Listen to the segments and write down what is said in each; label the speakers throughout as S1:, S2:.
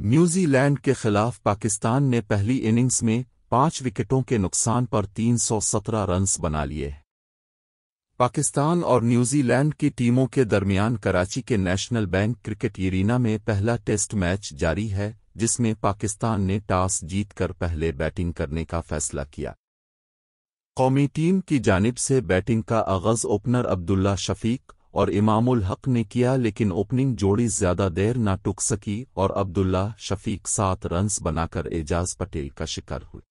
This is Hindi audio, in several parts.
S1: न्यूजीलैंड के खिलाफ पाकिस्तान ने पहली इनिंग्स में पांच विकेटों के नुकसान पर 317 रन्स बना लिए पाकिस्तान और न्यूजीलैंड की टीमों के दरमियान कराची के नेशनल बैंक क्रिकेट यरीना में पहला टेस्ट मैच जारी है जिसमें पाकिस्तान ने टॉस जीतकर पहले बैटिंग करने का फैसला किया कौमी टीम की जानिब से बैटिंग का आगाज ओपनर अब्दुल्ला शफीक और इमामुल हक ने किया लेकिन ओपनिंग जोड़ी ज्यादा देर ना टुक सकी और अब्दुल्ला शफीक सात रन्स बनाकर एजाज पटेल का शिकार हुए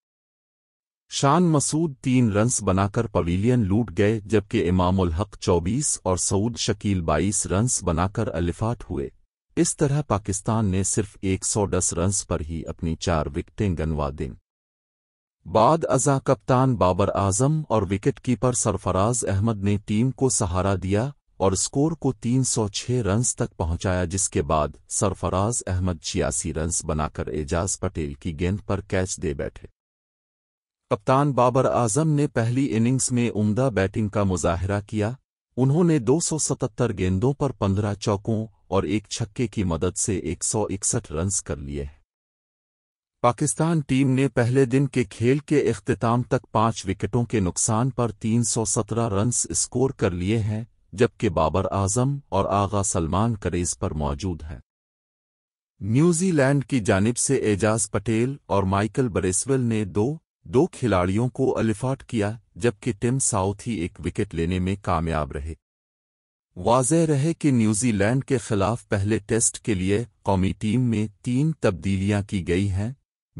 S1: शान मसूद तीन रन्स बनाकर पवीलियन लूट गए जबकि इमामुल हक चौबीस और सऊद शकील बाईस रन्स बनाकर अलिफाट हुए इस तरह पाकिस्तान ने सिर्फ 110 रन्स पर ही अपनी चार विकटें गनवा दी बाद अजा कप्तान बाबर आजम और विकेटकीपर सरफराज अहमद ने टीम को सहारा दिया और स्कोर को 306 रन्स तक पहुंचाया जिसके बाद सरफराज अहमद छियासी रन्स बनाकर एजाज पटेल की गेंद पर कैच दे बैठे कप्तान बाबर आजम ने पहली इनिंग्स में उम्दा बैटिंग का मुजाहरा किया उन्होंने 277 गेंदों पर 15 चौकों और एक छक्के की मदद से 161 रन्स कर लिए पाकिस्तान टीम ने पहले दिन के खेल के अख्ताम तक पांच विकेटों के नुकसान पर 317 रन्स स्कोर कर लिए हैं जबकि बाबर आजम और आगा सलमान करेज पर मौजूद हैं न्यूजीलैंड की जानिब से एजाज पटेल और माइकल बरेसवेल ने दो दो खिलाड़ियों को अलिफाट किया जबकि टिम साउथ ही एक विकेट लेने में कामयाब रहे वाज रहे कि न्यूजीलैंड के खिलाफ पहले टेस्ट के लिए कौमी टीम में तीन तब्दीलियां की गई हैं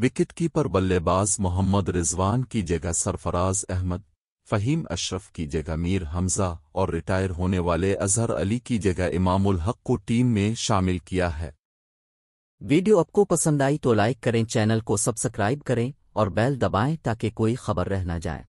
S1: विकेटकीपर बल्लेबाज मोहम्मद रिजवान की जगह सरफराज अहमद फ़हीम अशरफ की जगह मीर हमजा और रिटायर होने वाले अजहर अली की जगह इमामुल हक को टीम में शामिल किया है वीडियो आपको पसंद आई तो लाइक करें चैनल को सब्सक्राइब करें और बेल दबाएं ताकि कोई खबर रह न जाए